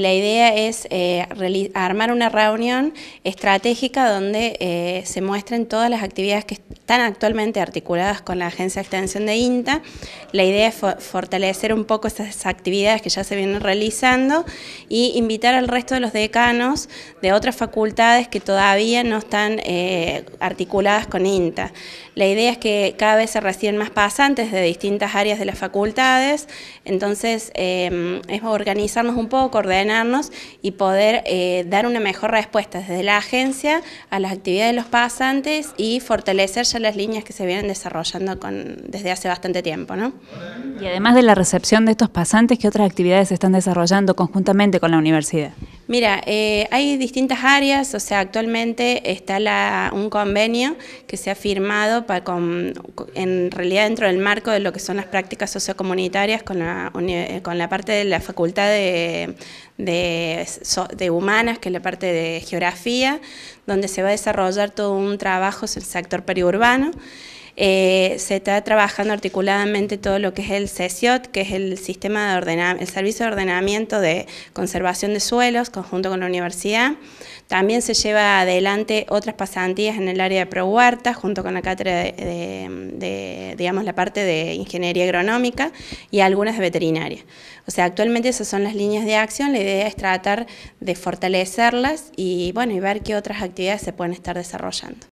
La idea es eh, armar una reunión estratégica donde eh, se muestren todas las actividades que están actualmente articuladas con la Agencia de Extensión de INTA. La idea es fortalecer un poco esas actividades que ya se vienen realizando y invitar al resto de los decanos de otras facultades que todavía no están eh, articuladas con INTA. La idea es que cada vez se reciben más pasantes de distintas áreas de las facultades, entonces em, es organizarnos un poco, ordenarnos y poder eh, dar una mejor respuesta desde la agencia a las actividades de los pasantes y fortalecer ya las líneas que se vienen desarrollando desde hace bastante tiempo. ¿no? Y además de la recepción de estos pasantes, ¿qué otras actividades se están desarrollando conjuntamente con la universidad? Mira, eh, hay distintas áreas, o sea, actualmente está la, un convenio que se ha firmado en realidad dentro del marco de lo que son las prácticas sociocomunitarias con la, eh, con la parte de la Facultad de, de Humanas, que es la parte de Geografía, donde se va a desarrollar todo un trabajo en el sector periurbano. Eh, se está trabajando articuladamente todo lo que es el CESIOT, que es el sistema de servicio de ordenamiento de conservación de suelos, conjunto con la universidad. También se lleva adelante otras pasantías en el área de ProHuerta, junto con la cátedra de, digamos, la parte de ingeniería agronómica y algunas de veterinaria. O sea, actualmente esas son las líneas de acción, la idea es tratar de fortalecerlas y, bueno, y ver qué otras actividades se pueden estar desarrollando.